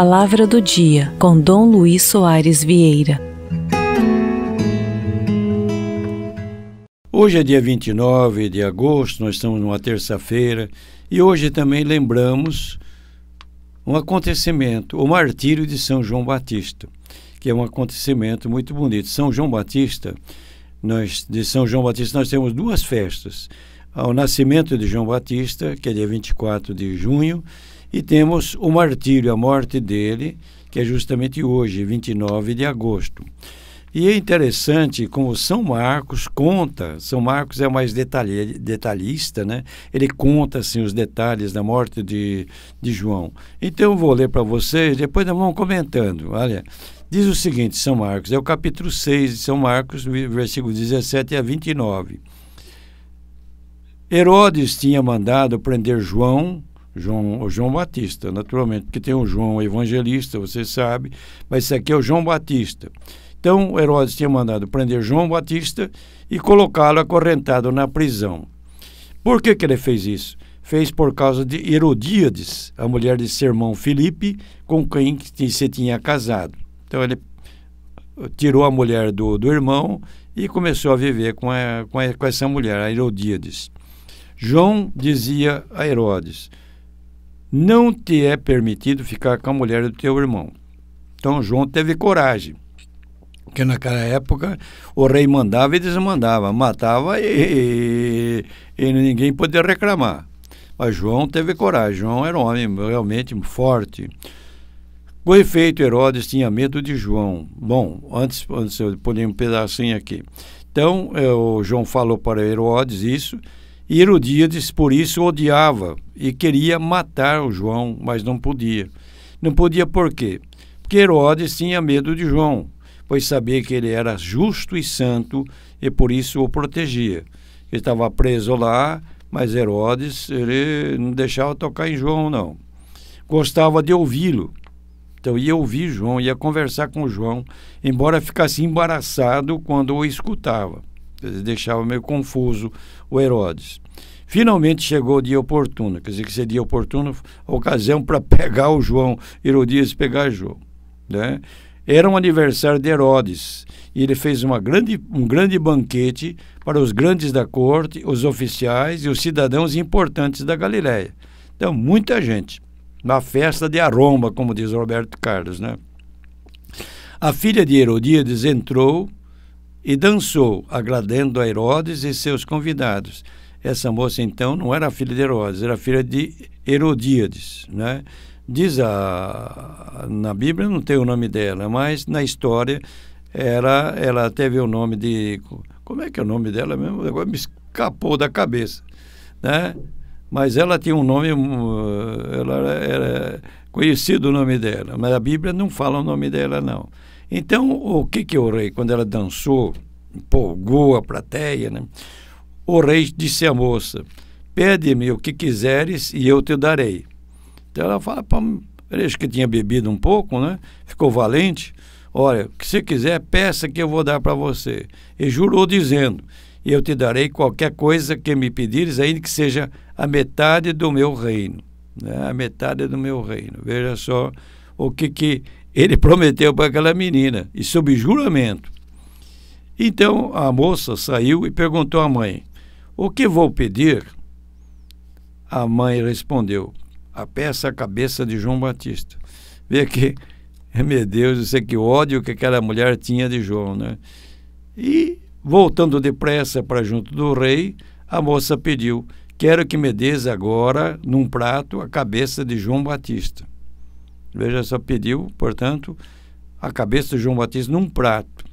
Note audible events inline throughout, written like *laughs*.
Palavra do Dia, com Dom Luiz Soares Vieira. Hoje é dia 29 de agosto, nós estamos numa terça-feira e hoje também lembramos um acontecimento, o martírio de São João Batista, que é um acontecimento muito bonito. São João Batista, nós, de São João Batista, nós temos duas festas. O nascimento de João Batista, que é dia 24 de junho, e temos o martírio, a morte dele, que é justamente hoje, 29 de agosto. E é interessante como São Marcos conta, São Marcos é mais detalhe, detalhista, né? Ele conta assim os detalhes da morte de, de João. Então eu vou ler para vocês, depois nós vamos comentando. Olha, diz o seguinte, São Marcos, é o capítulo 6 de São Marcos, versículo 17 a 29. Herodes tinha mandado prender João João, o João Batista, naturalmente, porque tem o João Evangelista, você sabe, mas esse aqui é o João Batista. Então, Herodes tinha mandado prender João Batista e colocá-lo acorrentado na prisão. Por que, que ele fez isso? Fez por causa de Herodíades, a mulher de seu irmão Filipe, com quem se tinha casado. Então, ele tirou a mulher do, do irmão e começou a viver com, a, com, a, com essa mulher, a Herodíades. João dizia a Herodes: não te é permitido ficar com a mulher do teu irmão. Então João teve coragem, porque naquela época o rei mandava e desmandava, matava e, e, e ninguém podia reclamar. Mas João teve coragem, João era um homem realmente forte. Com efeito, Herodes tinha medo de João. Bom, antes, antes eu pulei um pedacinho aqui. Então, eh, João falou para Herodes isso, e Herodíades, por isso, odiava e queria matar o João, mas não podia. Não podia por quê? Porque Herodes tinha medo de João, pois sabia que ele era justo e santo e por isso o protegia. Ele estava preso lá, mas Herodes ele não deixava tocar em João, não. Gostava de ouvi-lo. Então ia ouvir João, ia conversar com João, embora ficasse embaraçado quando o escutava deixava meio confuso o Herodes. Finalmente chegou o dia oportuno, quer dizer, que seria oportuno a ocasião para *laughs* pegar o João, Herodias pegar João. Né? Era um aniversário de Herodes e ele fez uma grande, um grande banquete para os grandes da corte, os oficiais e os cidadãos importantes da Galiléia. Então, muita gente. Na festa de Aromba, como diz Roberto Carlos, né? A filha de Herodias entrou e dançou, agradando a Herodes e seus convidados. Essa moça, então, não era filha de Herodes, era filha de Herodíades, né? Diz a, na Bíblia não tem o nome dela, mas na história era, ela teve o nome de. Como é que é o nome dela mesmo? Agora me escapou da cabeça. Né? Mas ela tinha um nome, ela era, era conhecido o nome dela, mas a Bíblia não fala o nome dela, não. Então, o que que o rei, quando ela dançou, empolgou a plateia, né? O rei disse à moça, pede-me o que quiseres e eu te darei. Então ela fala, parece que tinha bebido um pouco, né? Ficou valente. Olha, o que você quiser, peça que eu vou dar para você. E jurou dizendo, eu te darei qualquer coisa que me pedires, ainda que seja a metade do meu reino. Né? A metade do meu reino. Veja só o que, que ele prometeu para aquela menina, e sob juramento. Então a moça saiu e perguntou à mãe: O que vou pedir? A mãe respondeu: A peça a cabeça de João Batista. Vê que, *laughs* meu Deus, isso é que ódio que aquela mulher tinha de João, né? E, voltando depressa para junto do rei, a moça pediu: Quero que me des agora, num prato, a cabeça de João Batista. Veja, só pediu, portanto, a cabeça de João Batista num prato.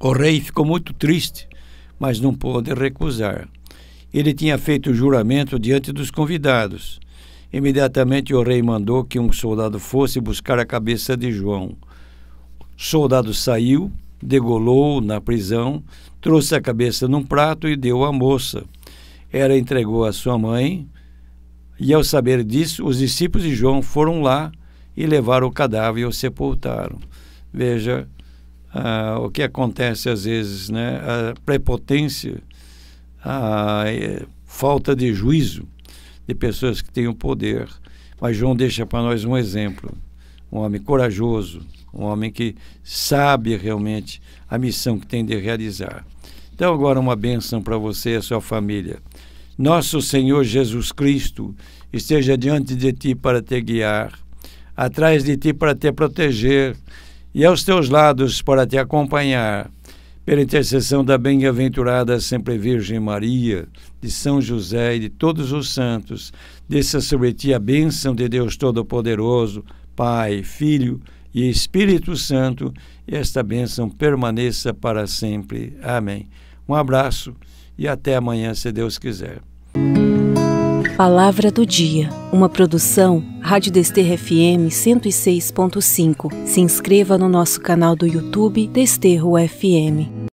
O rei ficou muito triste, mas não pôde recusar. Ele tinha feito o juramento diante dos convidados. Imediatamente o rei mandou que um soldado fosse buscar a cabeça de João. O soldado saiu, degolou na prisão, trouxe a cabeça num prato e deu à moça. Ela entregou a sua mãe, e ao saber disso, os discípulos de João foram lá e levaram o cadáver e o sepultaram. Veja ah, o que acontece às vezes, né? A prepotência, a eh, falta de juízo de pessoas que têm o poder. Mas João deixa para nós um exemplo, um homem corajoso, um homem que sabe realmente a missão que tem de realizar. Então agora uma bênção para você e a sua família. Nosso Senhor Jesus Cristo esteja diante de ti para te guiar, atrás de ti para te proteger e aos teus lados para te acompanhar. Pela intercessão da bem-aventurada sempre Virgem Maria, de São José e de todos os santos, desça sobre ti a bênção de Deus Todo-Poderoso, Pai, Filho e Espírito Santo, e esta bênção permaneça para sempre. Amém. Um abraço e até amanhã, se Deus quiser. Palavra do Dia, uma produção Rádio Desterro FM 106.5. Se inscreva no nosso canal do YouTube Desterro FM.